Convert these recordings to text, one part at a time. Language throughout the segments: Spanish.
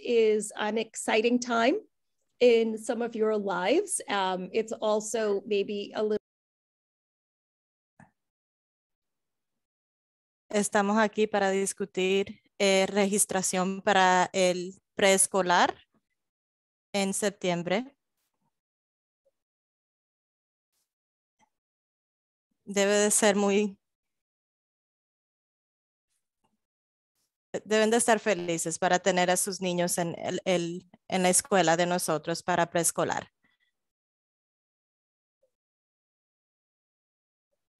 a little. Estamos aquí para discutir eh, registración para el preescolar en septiembre. Debe de ser muy deben de estar felices para tener a sus niños en, en la escuela de nosotros para preescolar.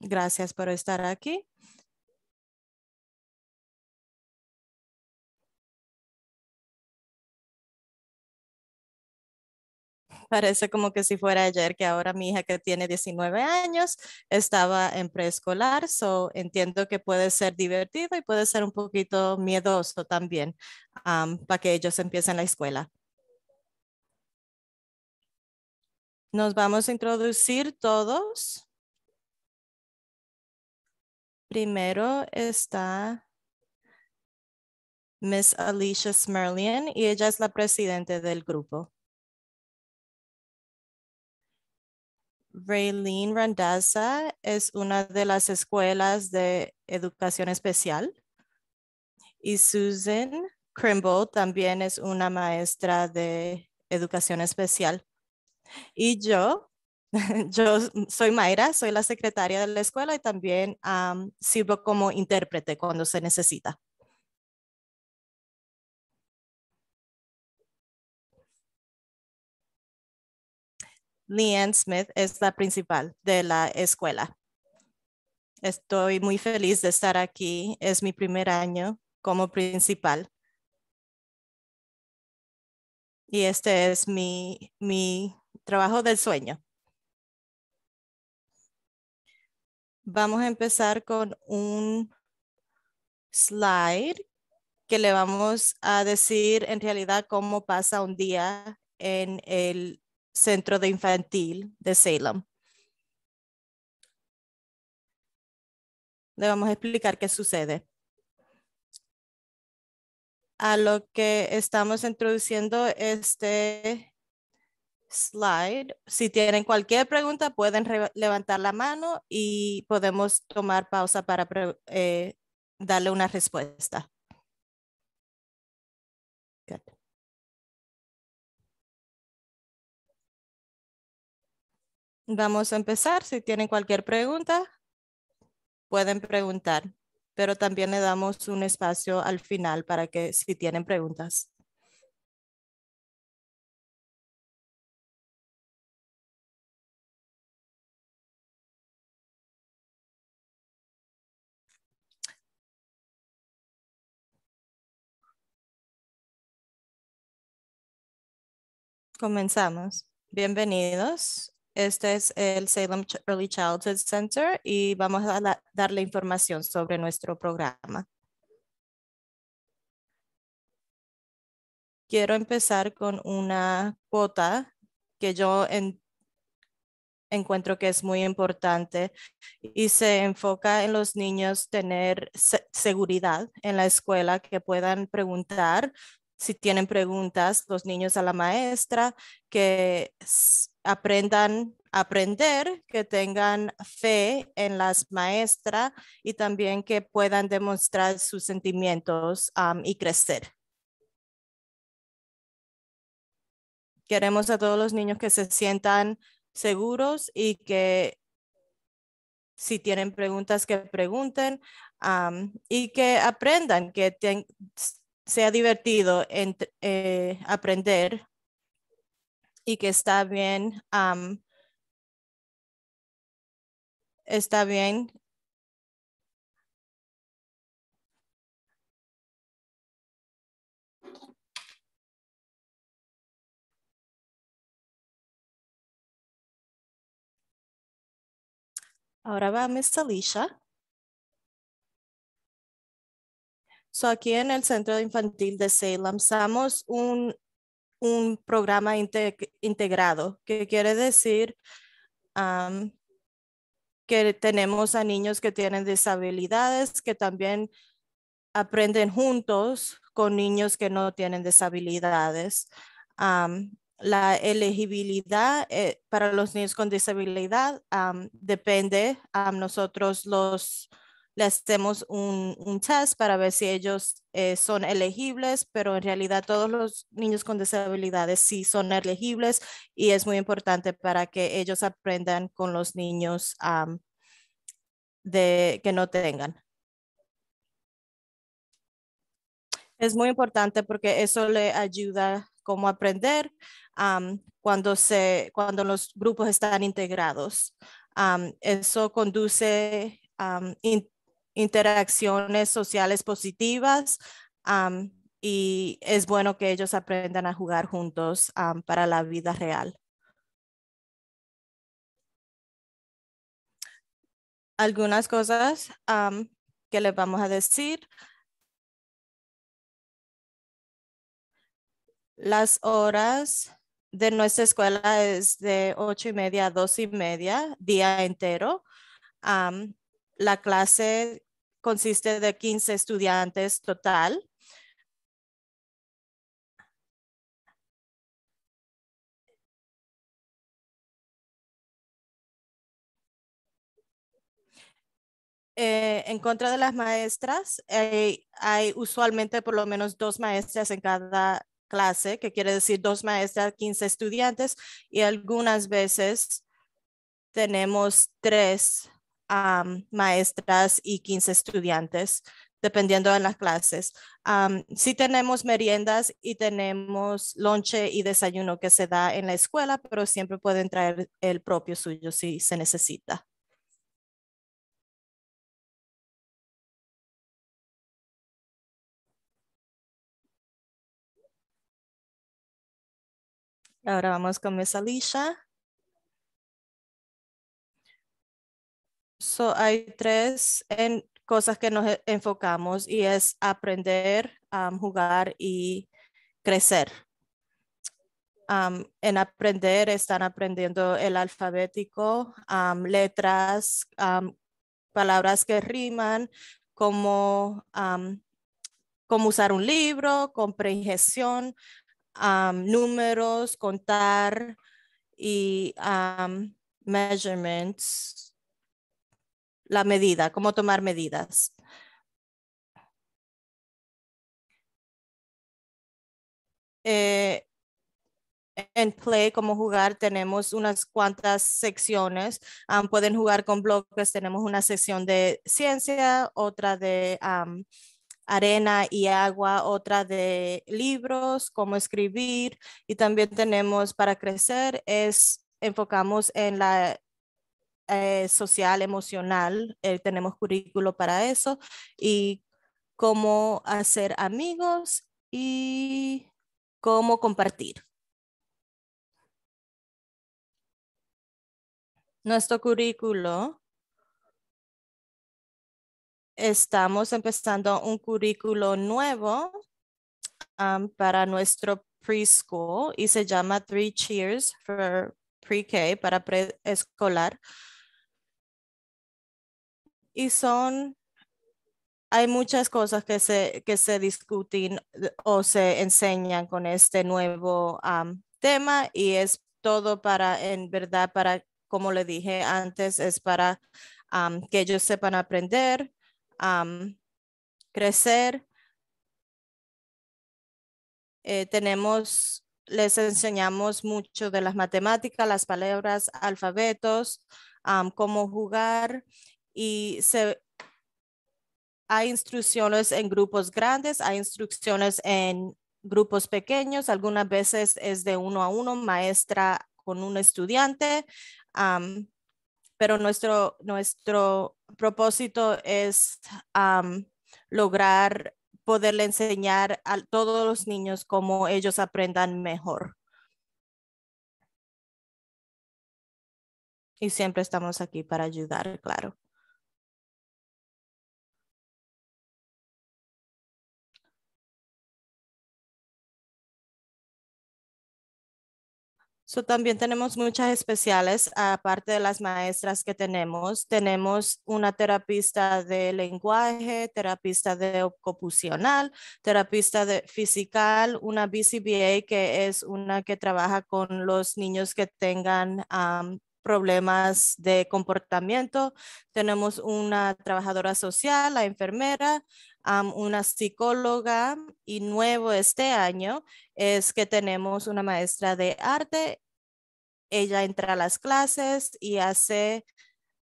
Gracias por estar aquí. parece como que si fuera ayer que ahora mi hija que tiene 19 años estaba en preescolar, so entiendo que puede ser divertido y puede ser un poquito miedoso también para que ellos empiecen la escuela. Nos vamos a introducir todos. Primero está Miss Alicia Smerlian y ella es la presidenta del grupo. Raylene Randaza es una de las escuelas de educación especial y Susan Crimble también es una maestra de educación especial. Y yo, yo soy Mayra, soy la secretaria de la escuela y también sirvo como intérprete cuando se necesita. Leanne Smith es la principal de la escuela. Estoy muy feliz de estar aquí. Es mi primer año como principal. Y este es mi, mi trabajo del sueño. Vamos a empezar con un slide que le vamos a decir en realidad cómo pasa un día en el Centro de Infantil de Salem. Le vamos a explicar qué sucede. A lo que estamos introduciendo este slide. Si tienen cualquier pregunta, pueden levantar la mano y podemos tomar pausa para eh, darle una respuesta. Vamos a empezar. Si tienen cualquier pregunta, pueden preguntar, pero también le damos un espacio al final para que si tienen preguntas. Comenzamos. Bienvenidos. Este es el Salem Early Childhood Center y vamos a darle información sobre nuestro programa. Quiero empezar con una cuota que yo encuentro que es muy importante y se enfoca en los niños tener seguridad en la escuela, que puedan preguntar si tienen preguntas los niños a la maestra, que aprendan a aprender, que tengan fe en las maestras y también que puedan demostrar sus sentimientos y crecer. Queremos a todos los niños que se sientan seguros y que si tienen preguntas que pregunten y que aprendan, que sea divertido eh, aprender y que está bien, está bien. Ahora va Miss Alicia. So aquí en el Centro Infantil de Salem usamos un un programa integrado, que quiere decir que tenemos a niños que tienen disabilidades, que también aprenden juntos con niños que no tienen disabilidades. la elegibilidad eh, para los niños con disabilidad Depende a nosotros los le hacemos un, un test para ver si ellos eh, son elegibles, pero en realidad todos los niños con disabilidades sí son elegibles y es muy importante para que ellos aprendan con los niños de, que no tengan. Es muy importante porque eso le ayuda como aprender cuando, se, cuando los grupos están integrados. eso conduce interacciones sociales positivas y es bueno que ellos aprendan a jugar juntos para la vida real. Algunas cosas que les vamos a decir. Las horas de nuestra escuela es de ocho y media a dos y media, día entero. la clase consiste de 15 estudiantes total. Eh, en contra de las maestras, eh, hay usualmente por lo menos dos maestras en cada clase, que quiere decir dos maestras, 15 estudiantes, y algunas veces tenemos tres maestras y 15 estudiantes, dependiendo de las clases. si sí tenemos meriendas y tenemos lonche y desayuno que se da en la escuela, pero siempre pueden traer el propio suyo si se necesita. Ahora vamos con Miss Alicia. hay tres cosas que nos e, enfocamos y es aprender, jugar y crecer. en aprender están aprendiendo el alfabético, letras, palabras que riman, cómo, cómo usar un libro, comprensión, números, contar y measurements, la medida, cómo tomar medidas. Eh, en Play, cómo jugar, tenemos unas cuantas secciones. pueden jugar con bloques. Tenemos una sección de ciencia, otra de arena y agua, otra de libros, cómo escribir. Y también tenemos para crecer, es enfocamos en la eh, social, emocional. Eh, tenemos currículo para eso y cómo hacer amigos y cómo compartir. Nuestro currículo. Estamos empezando un currículo nuevo um, para nuestro preschool y se llama Three Cheers for Pre-K para preescolar y son, hay muchas cosas que se, que se discuten eh, o se enseñan con este nuevo tema y es todo para, en verdad, para, como le dije antes, es para que ellos sepan aprender, crecer. Eh, tenemos, les enseñamos mucho de las matemáticas, las palabras, alfabetos, cómo jugar y se, hay instrucciones en grupos grandes, hay instrucciones en grupos pequeños, algunas veces es de uno a uno, maestra con un estudiante, pero nuestro, nuestro propósito es lograr poderle enseñar a todos los niños cómo ellos aprendan mejor. Y siempre estamos aquí para ayudar, claro. también tenemos muchas especiales, aparte de las maestras que tenemos. Tenemos una terapista de lenguaje, terapista de ocupacional, terapista de física una BCBA que es una que trabaja con los niños que tengan problemas de comportamiento. Tenemos una trabajadora social, la enfermera, una psicóloga y nuevo este año es que tenemos una maestra de arte. Ella entra a las clases y hace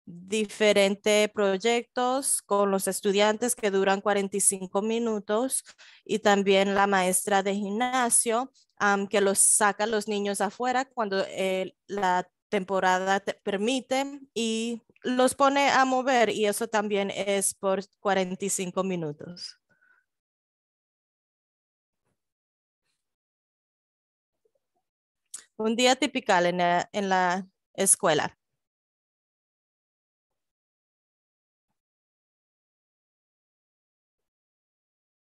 diferentes proyectos con los estudiantes que duran 45 minutos y también la maestra de gimnasio que los saca los niños afuera cuando eh, la temporada te permite y los pone a mover y eso también es por 45 minutos. Un día típico en la, escuela.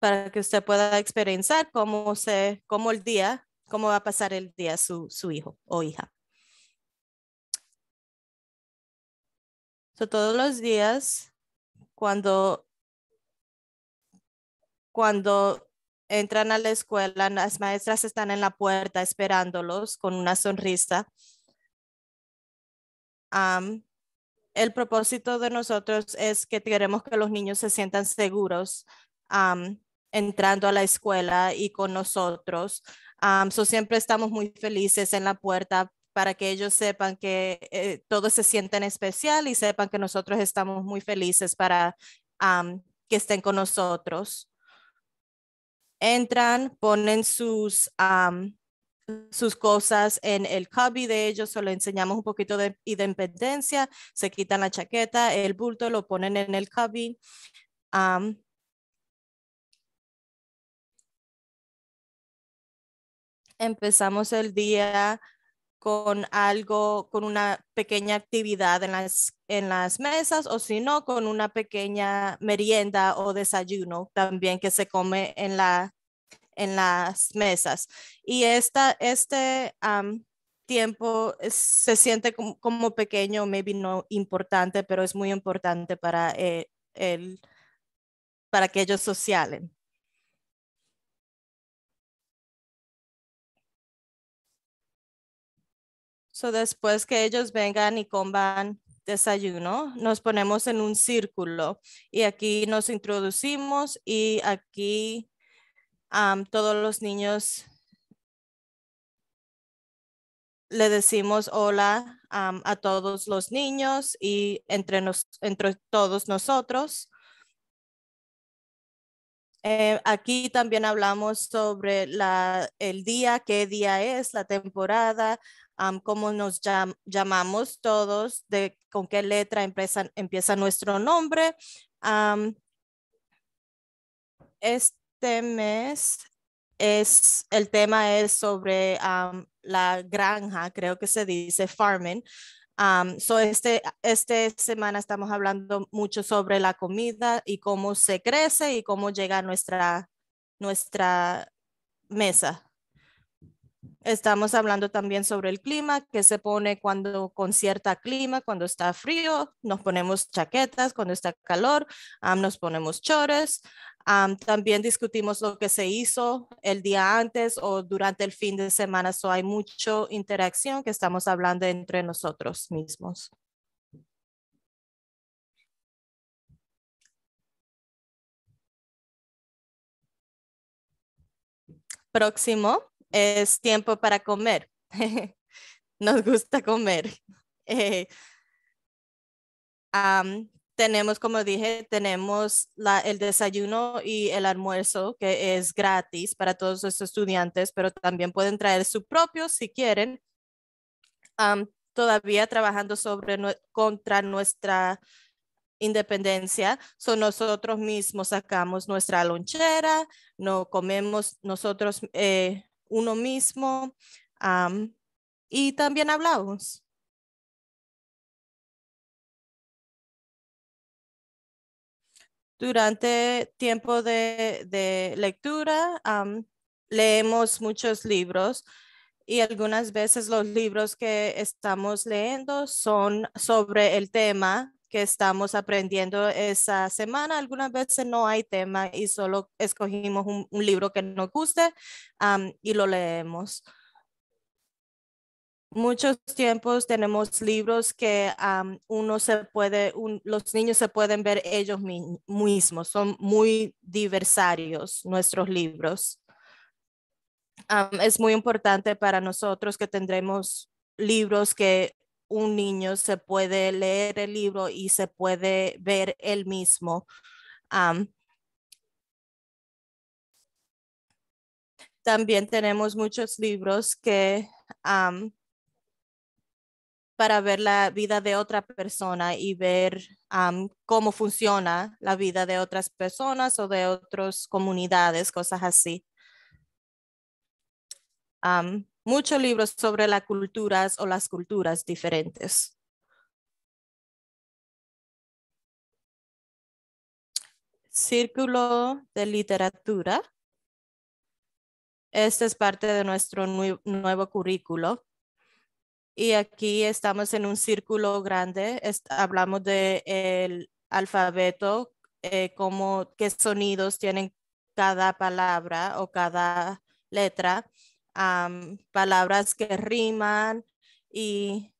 Para que usted pueda experienciar cómo, se, cómo el día, cómo va a pasar el día su hijo o hija. todos los días, cuando, cuando entran a la escuela, las maestras están en la puerta esperándolos con una sonrisa. el propósito de nosotros es que queremos que los niños se sientan seguros entrando a la escuela y con nosotros. siempre estamos muy felices en la puerta para que ellos sepan que eh, todos se sienten especial y sepan que nosotros estamos muy felices para que estén con nosotros. Entran, ponen sus, sus cosas en el cubby de ellos, solo enseñamos un poquito de independencia, se quitan la chaqueta, el bulto, lo ponen en el cubby. empezamos el día con algo, con una pequeña actividad en las, mesas o si no, con una pequeña merienda o desayuno también que se come en, la, las mesas. Y este tiempo se siente como, pequeño, maybe no importante, pero es muy importante para, eh, para que ellos socialen. So después que ellos vengan y coman desayuno, nos ponemos en un círculo y aquí nos introducimos y aquí a todos los niños le decimos hola a todos los niños y entre, entre todos nosotros. Eh, aquí también hablamos sobre el día, qué día es, la temporada, cómo nos llamamos todos, de con qué letra empieza, nuestro nombre. este mes es, el tema es sobre la granja, creo que se dice farming. Esta so este, este semana estamos hablando mucho sobre la comida y cómo se crece y cómo llega a nuestra, nuestra mesa. Estamos hablando también sobre el clima, que se pone cuando con cierta clima, cuando está frío, nos ponemos chaquetas, cuando está calor, nos ponemos chores. también discutimos lo que se hizo el día antes o durante el fin de semana. So hay mucha interacción que estamos hablando entre nosotros mismos. Próximo es tiempo para comer. Nos gusta comer. Eh, tenemos, como dije, tenemos la, el desayuno y el almuerzo que es gratis para todos los estudiantes, pero también pueden traer su propio si quieren. todavía trabajando sobre contra nuestra independencia, son nosotros mismos sacamos nuestra lonchera, no comemos nosotros eh, uno mismo y también hablamos. Durante tiempo de, lectura leemos muchos libros y algunas veces los libros que estamos leyendo son sobre el tema que estamos aprendiendo esa semana. Algunas veces no hay tema y solo escogimos un, libro que nos guste y lo leemos. Muchos tiempos tenemos libros que uno se puede, los niños se pueden ver ellos mismos, son muy diversarios nuestros libros. es muy importante para nosotros que tendremos libros que un niño se puede leer el libro y se puede ver él mismo. también tenemos muchos libros que para ver la vida de otra persona y ver cómo funciona la vida de otras personas o de otras comunidades, cosas así muchos libros sobre las culturas o las culturas diferentes. Círculo de literatura. Esta es parte de nuestro nuevo currículo. Y aquí estamos en un círculo grande. hablamos del alfabeto, eh, como qué sonidos tienen cada palabra o cada letra palabras que riman y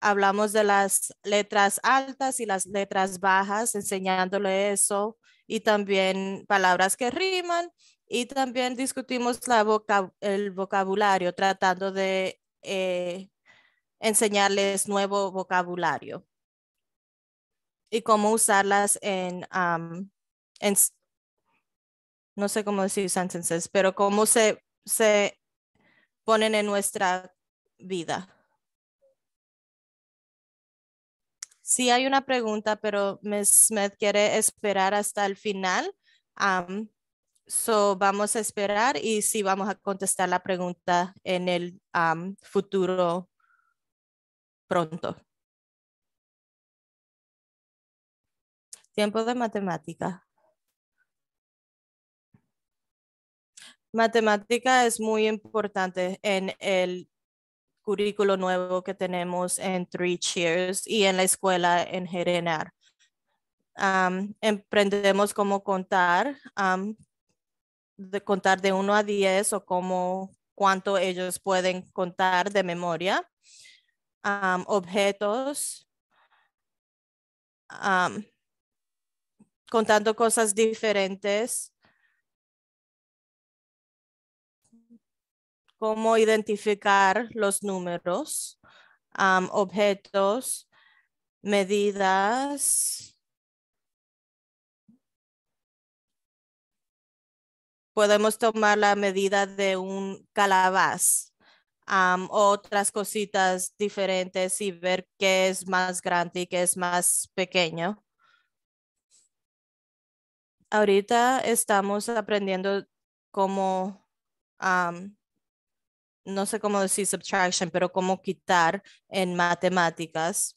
hablamos de las letras altas y las letras bajas, enseñándole eso y también palabras que riman y también discutimos la el vocabulario tratando de eh, enseñarles nuevo vocabulario y cómo usarlas en, en no sé cómo decir sentences, pero cómo se se ponen en nuestra vida. Sí hay una pregunta, pero Ms. Smith quiere esperar hasta el final. so vamos a esperar y sí vamos a contestar la pregunta en el futuro pronto. Tiempo de matemática. Matemática es muy importante en el currículo nuevo que tenemos en Three Cheers y en la escuela en general. emprendemos cómo contar, de contar de 1 a 10 o cuánto ellos pueden contar de memoria, objetos, contando cosas diferentes cómo identificar los números, objetos, medidas. Podemos tomar la medida de un calabaz, otras cositas diferentes y ver qué es más grande y qué es más pequeño. Ahorita estamos aprendiendo cómo no sé cómo decir subtraction, pero cómo quitar en matemáticas.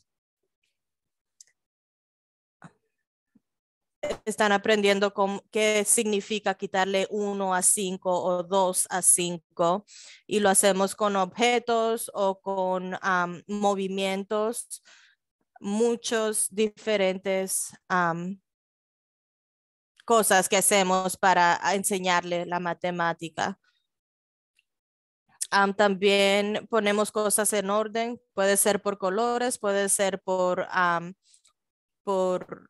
Están aprendiendo qué significa quitarle 1 a 5 o 2 a 5 y lo hacemos con objetos o con movimientos, muchos diferentes cosas que hacemos para enseñarle la matemática también ponemos cosas en orden, puede ser por colores, puede ser por, por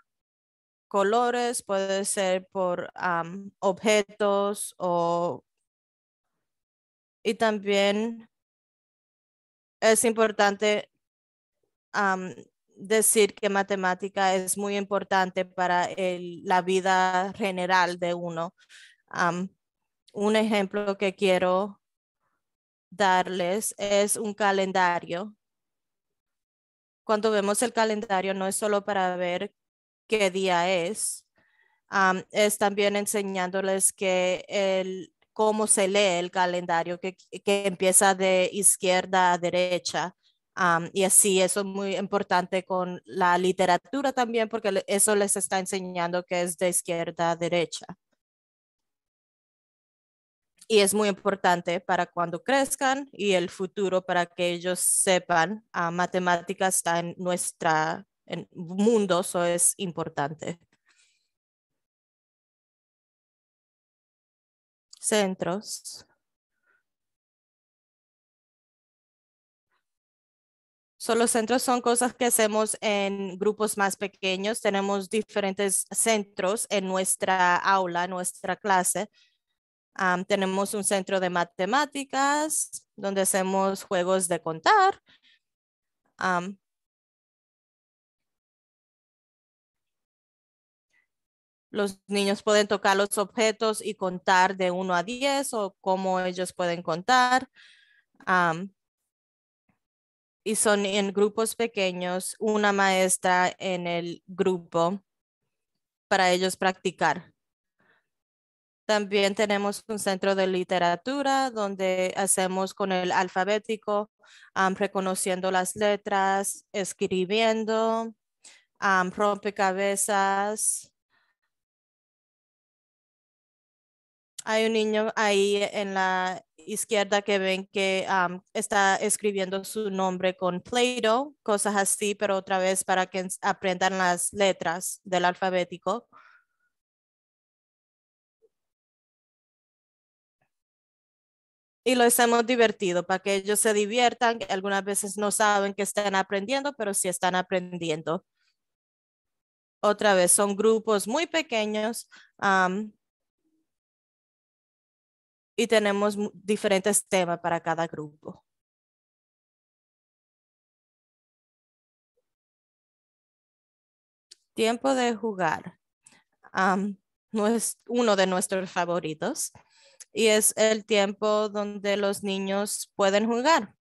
colores, puede ser por objetos o... Y también es importante decir que matemática es muy importante para la vida general de uno. un ejemplo que quiero darles es un calendario. Cuando vemos el calendario, no es solo para ver qué día es, es también enseñándoles que el, cómo se lee el calendario, que, que empieza de izquierda a derecha. y así eso es muy importante con la literatura también, porque eso les está enseñando que es de izquierda a derecha y es muy importante para cuando crezcan y el futuro para que ellos sepan uh, ah, matemáticas está en nuestro mundo, eso es importante. Centros. So, los centros son cosas que hacemos en grupos más pequeños. Tenemos diferentes centros en nuestra aula, en nuestra clase tenemos un centro de matemáticas donde hacemos juegos de contar. los niños pueden tocar los objetos y contar de 1 a 10 o cómo ellos pueden contar. y son en grupos pequeños, una maestra en el grupo para ellos practicar. También tenemos un centro de literatura donde hacemos con el alfabético, reconociendo las letras, escribiendo, rompecabezas. Hay un niño ahí en la izquierda que ven que está escribiendo su nombre con Play-Doh, cosas así, pero otra vez para que aprendan las letras del alfabético. y lo hemos divertido para que ellos se diviertan. Algunas veces no saben que están aprendiendo, pero sí están aprendiendo. Otra vez, son grupos muy pequeños y tenemos diferentes temas para cada grupo. Tiempo de jugar. no es uno de nuestros favoritos y es el tiempo donde los niños pueden jugar.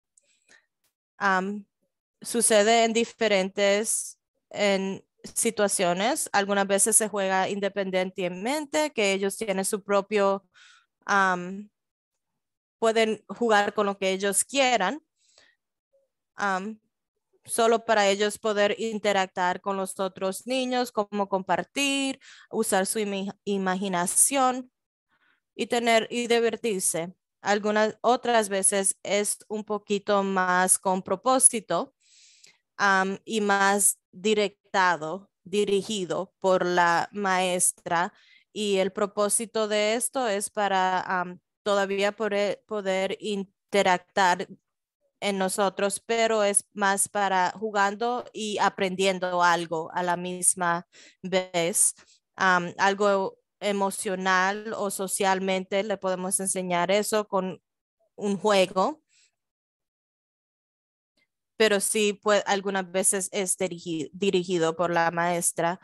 sucede en diferentes en situaciones. Algunas veces se juega independientemente, que ellos tienen su propio, pueden jugar con lo que ellos quieran, solo para ellos poder interactuar con los otros niños, como compartir, usar su imaginación y tener y divertirse. Algunas otras veces es un poquito más con propósito y más directado, dirigido por la maestra. Y el propósito de esto es para todavía poder, poder en nosotros, pero es más para jugando y aprendiendo algo a la misma vez. algo emocional o socialmente, le podemos enseñar eso con un juego. Pero sí, algunas veces es este, dirigido por la maestra.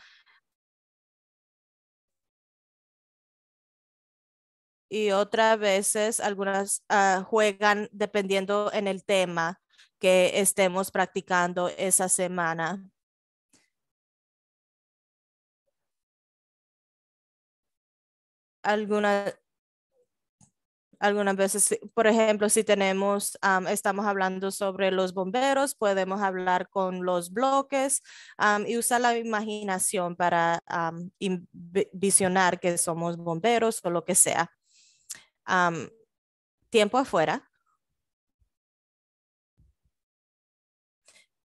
Y otras veces, algunas ah, juegan dependiendo en el tema que estemos practicando esa semana. algunas veces, por ejemplo, si tenemos, estamos hablando sobre los bomberos, podemos hablar con los bloques y usar la imaginación para visionar que somos bomberos o lo que sea. tiempo afuera.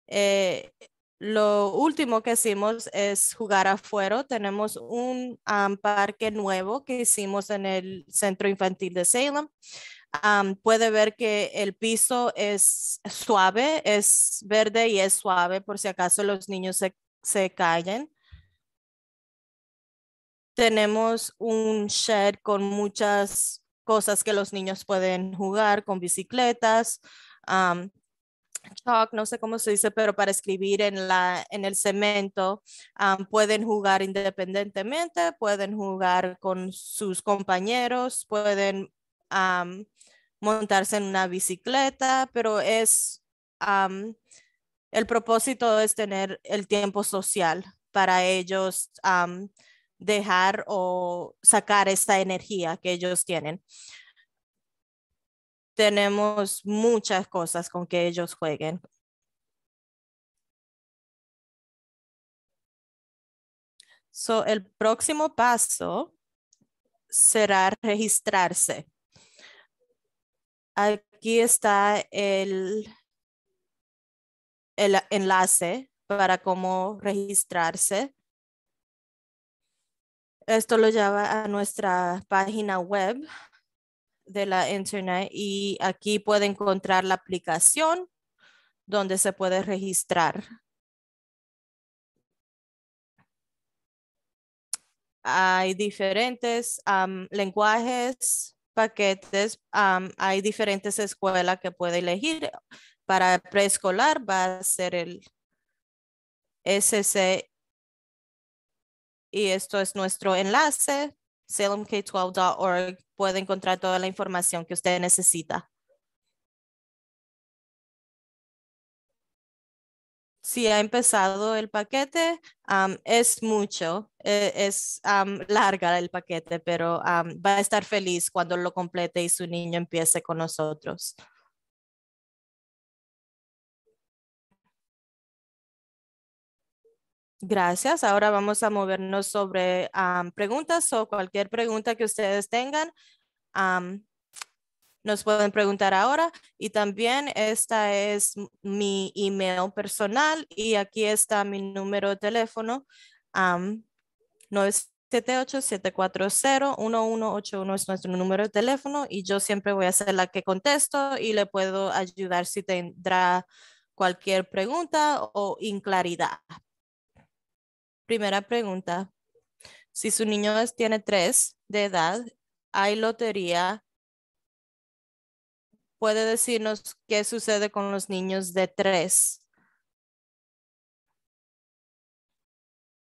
Eh, lo último que hicimos es jugar afuera. Tenemos un parque nuevo que hicimos en el centro infantil de Salem. puede ver que el piso es suave, es verde y es suave por si acaso los niños se, se callen. Tenemos un shed con muchas cosas que los niños pueden jugar, con bicicletas, no sé cómo se dice, pero para escribir en, la, en el cemento, pueden jugar independientemente, pueden jugar con sus compañeros, pueden montarse en una bicicleta, pero es el propósito es tener el tiempo social para ellos dejar o sacar esta energía que ellos tienen tenemos muchas cosas con que ellos jueguen. So, el próximo paso será registrarse. Aquí está el enlace para cómo registrarse. Esto lo lleva a nuestra página web de la internet y aquí puede encontrar la aplicación donde se puede registrar. Hay diferentes lenguajes, paquetes, hay diferentes escuelas que puede elegir. Para preescolar va a ser el SC y esto es nuestro enlace, salemk12.org puede encontrar toda la información que usted necesita. Si ha empezado el paquete, es mucho, e, es, larga el paquete, pero va a estar feliz cuando lo complete y su niño empiece con nosotros. Gracias. Ahora vamos a movernos sobre preguntas o cualquier pregunta que ustedes tengan. nos pueden preguntar ahora y también esta es mi email personal y aquí está mi número de teléfono. Um, no es 1181 es nuestro número de teléfono y yo siempre voy a ser la que contesto y le puedo ayudar si tendrá cualquier pregunta o inclaridad. Primera pregunta. Si su niño tiene tres de edad, hay lotería. ¿Puede decirnos qué sucede con los niños de tres?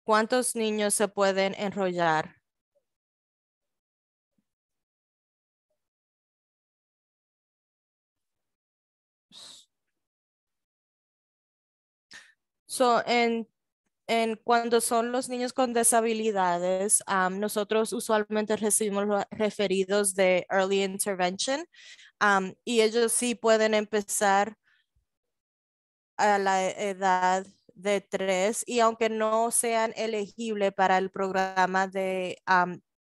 ¿Cuántos niños se pueden enrollar? So, en cuando son los niños con disabilidades, nosotros usualmente recibimos referidos de early intervention y ellos sí pueden empezar a la edad de tres y aunque no sean elegibles para el programa de,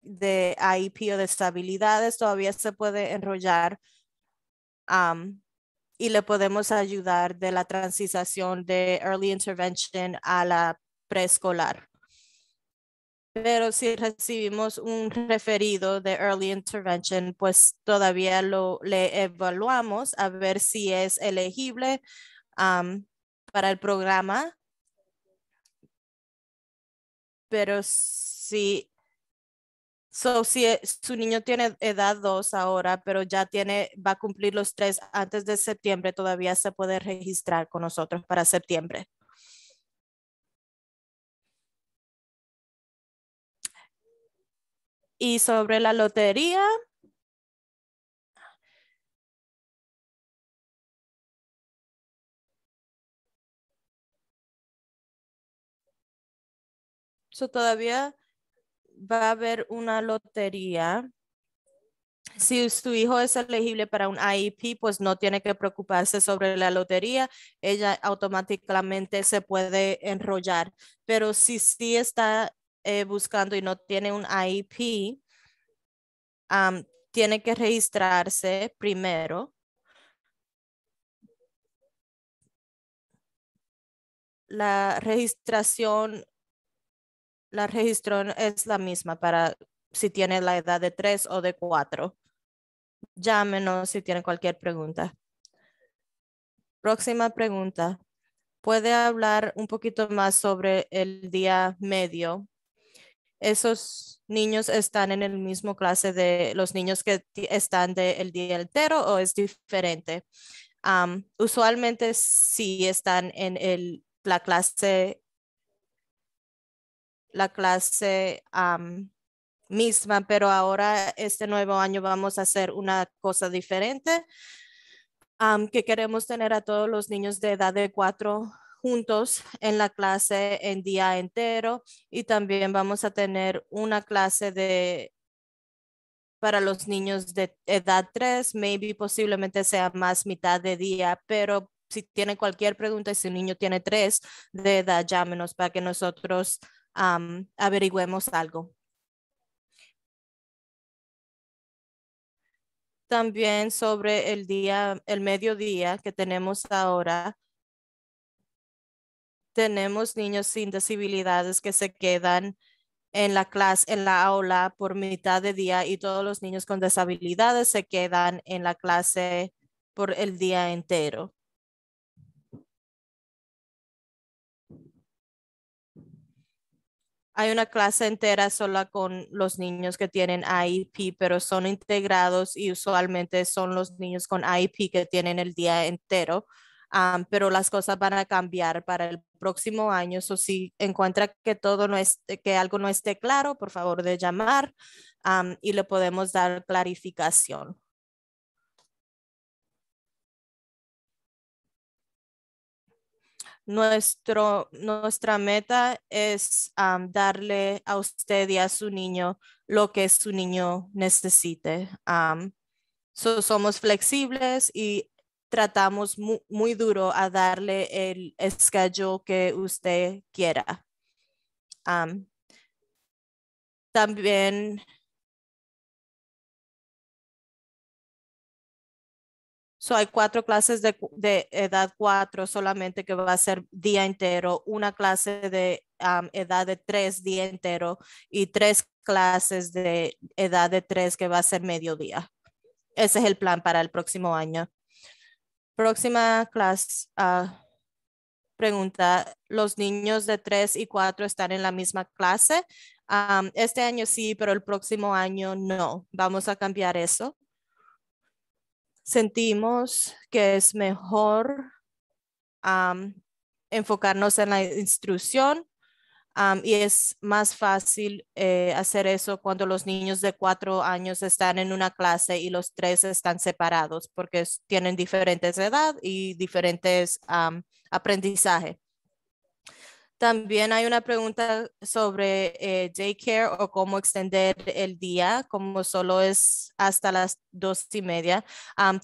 de AIP o disabilidades, todavía se puede enrollar y le podemos ayudar de la transición de early intervention a la preescolar. Pero si recibimos un referido de Early Intervention, pues todavía lo le evaluamos a ver si es elegible um, para el programa. Pero si e, su niño tiene edad 2 ahora, pero ya tiene, va a cumplir los 3 antes de septiembre, todavía se puede registrar con nosotros para septiembre. Y sobre la lotería, So, todavía va a haber una lotería. Si su hijo es elegible para un IEP, pues no tiene que preocuparse sobre la lotería. Ella automáticamente se puede enrollar. Pero si sí está eh, buscando y no tiene un IP tiene que registrarse primero. La registración, la registración es la misma para si tiene la edad de tres o de cuatro. Llámenos si tiene cualquier pregunta. Próxima pregunta. ¿Puede hablar un poquito más sobre el día medio esos niños están en el mismo clase de los niños que están del el día entero o es diferente? usualmente sí están en el, la clase, la clase misma, pero ahora este nuevo año vamos a hacer una cosa diferente, que queremos tener a todos los niños de edad de cuatro juntos en la clase en día entero y también vamos a tener una clase de para los niños de edad 3, maybe posiblemente sea más mitad de día, pero si tiene cualquier pregunta y si un niño tiene 3 de edad, llámenos para que nosotros averigüemos algo. También sobre el día, el mediodía que tenemos ahora, tenemos niños sin disabilidades que se quedan en la clase, en la aula por mitad de día y todos los niños con disabilidades se quedan en la clase por el día entero. Hay una clase entera sola con los niños que tienen IEP, pero son integrados y usualmente son los niños con IEP que tienen el día entero pero las cosas van a cambiar para el próximo año. So, si encuentra que todo que algo no esté claro, por favor de llamar y le podemos dar clarificación. Nuestro, nuestra meta es darle a usted y a su niño lo que su niño necesite. somos flexibles y tratamos muy, duro a darle el schedule que usted quiera. también So hay cuatro clases de, edad cuatro solamente que va a ser día entero, una clase de edad de tres día entero y tres clases de edad de tres que va a ser mediodía. Ese es el plan para el próximo año. Próxima clase, pregunta, ¿los niños de 3 y 4 están en la misma clase? Ah, este año sí, pero el próximo año no. Vamos a cambiar eso. Sentimos que es mejor ah, enfocarnos en la instrucción y es más fácil eh, hacer eso cuando los niños de cuatro años están en una clase y los tres están separados porque tienen diferentes edad y diferentes aprendizaje. También hay una pregunta sobre eh, daycare o cómo extender el día, como solo es hasta las dos y media.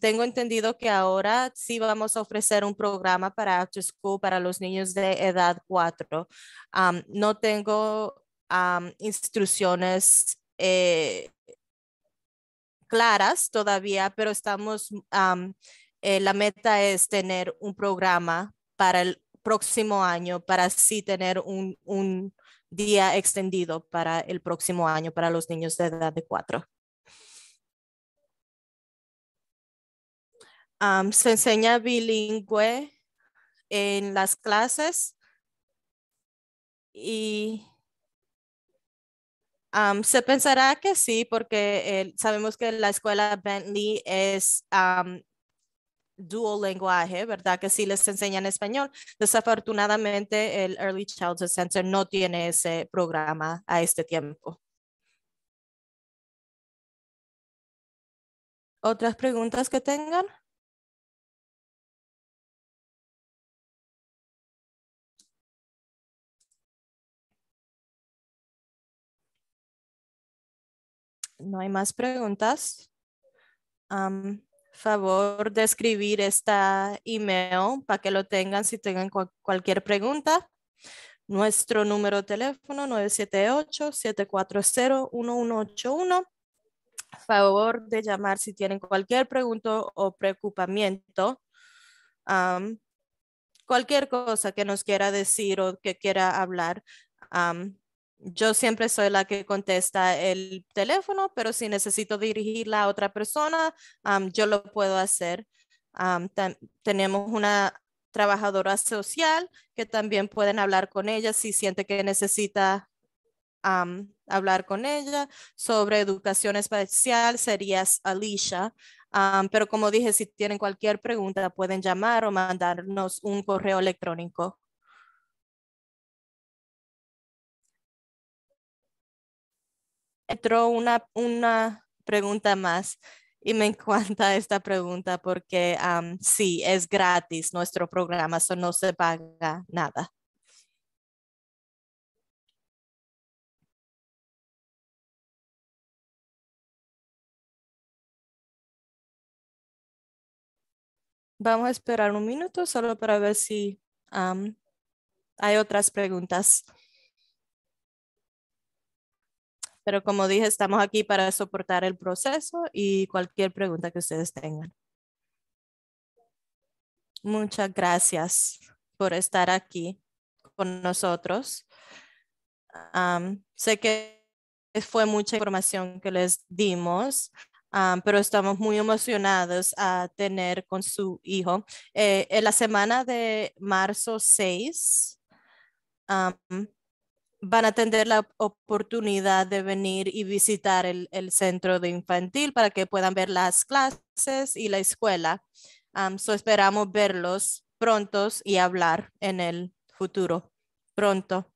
tengo entendido que ahora sí vamos a ofrecer un programa para after school para los niños de edad cuatro. no tengo instrucciones eh, claras todavía, pero estamos, eh, la meta es tener un programa para el próximo año para así tener un, un día extendido para el próximo año para los niños de edad de cuatro. se enseña bilingüe en las clases y se pensará que sí, porque sabemos que la escuela Bentley es lenguaje, ¿verdad? Que sí les enseñan español. Desafortunadamente, el Early Childhood Center no tiene ese programa a este tiempo. ¿Otras preguntas que tengan? No hay más preguntas favor de escribir esta email para que lo tengan si tengan cualquier pregunta. Nuestro número de teléfono 978-740-1181. Favor de llamar si tienen cualquier pregunta o preocupamiento. cualquier cosa que nos quiera decir o que quiera hablar yo siempre soy la que contesta el teléfono, pero si necesito dirigirla a otra persona, yo lo puedo hacer. tenemos una trabajadora social que también pueden hablar con ella si siente que necesita hablar con ella sobre educación especial serías Alicia. pero como dije, si tienen cualquier pregunta pueden llamar o mandarnos un correo electrónico. entró una, pregunta más y me encanta esta pregunta porque sí, es gratis nuestro programa, eso no se paga nada. Vamos a esperar un minuto solo para ver si hay otras preguntas. Pero como dije, estamos aquí para soportar el proceso y cualquier pregunta que ustedes tengan. Muchas gracias por estar aquí con nosotros. sé que fue mucha información que les dimos, pero estamos muy emocionados a tener con su hijo. Eh, en la semana de marzo 6, van a tener la oportunidad de venir y visitar el, centro de infantil para que puedan ver las clases y la escuela. so esperamos verlos prontos y hablar en el futuro. Pronto.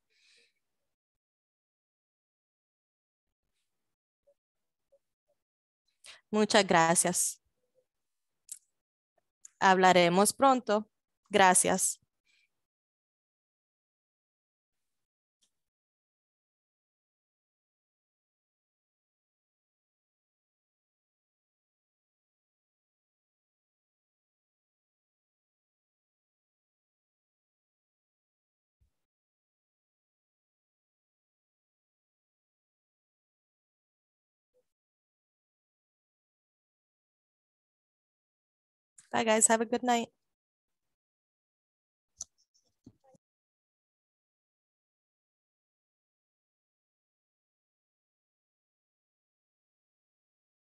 Muchas gracias. Hablaremos pronto. Gracias. Bye, guys. Have a good night.